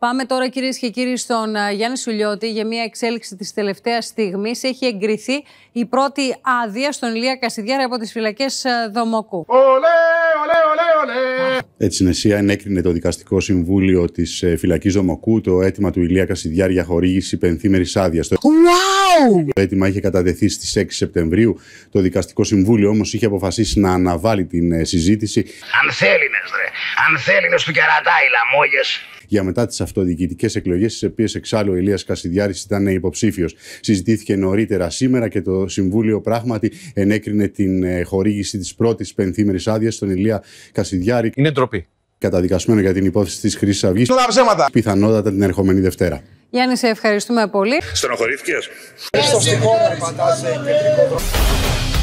Πάμε τώρα κυρίες και κύριοι στον ε, Γιάννη Σουλιώτη για μια εξέλιξη της τελευταίας στιγμής. Έχει εγκριθεί η πρώτη άδεια στον Ηλία Κασιδιάρη από τις φυλακές ε, Δομοκού. Ολέ, ολέ, ολέ, ολέ. Έτσι, Νεσία ναι, ενέκρινε το δικαστικό συμβούλιο της ε, φυλακής Δομοκού το αίτημα του Ηλία Κασιδιάρη για χορήγηση πενθήμερης άδειας. Το αίτημα είχε καταδεθεί στις 6 Σεπτεμβρίου. Το Δικαστικό Συμβούλιο όμως είχε αποφασίσει να αναβάλει την ε, συζήτηση. Αν θέλει, ρε. Αν θέλει, που κερατάει, λαμόγες για μετά τις αυτοδιοικητικές εκλογές, τι οποίες εξάλλου ο Ηλίας Κασιδιάρης ήταν ε, υποψήφιος. Συζητήθηκε νωρίτερα σήμερα και το Συμβούλιο πράγματι ενέκρινε την ε, χορήγηση της πρώτης πενθήμερης άδειας στον Ηλία Κασιδιάρη. Είναι ντροπή. Καταδικασμένο για την υπόθεση της Χρυσής Αυγής. Πιθανότατα την ερχόμενη Δευτέρα. Γιάννη, σε ευχαριστούμε πολύ. Στενοχωρήθηκες. Στο φαντάζομαι, κεντρικό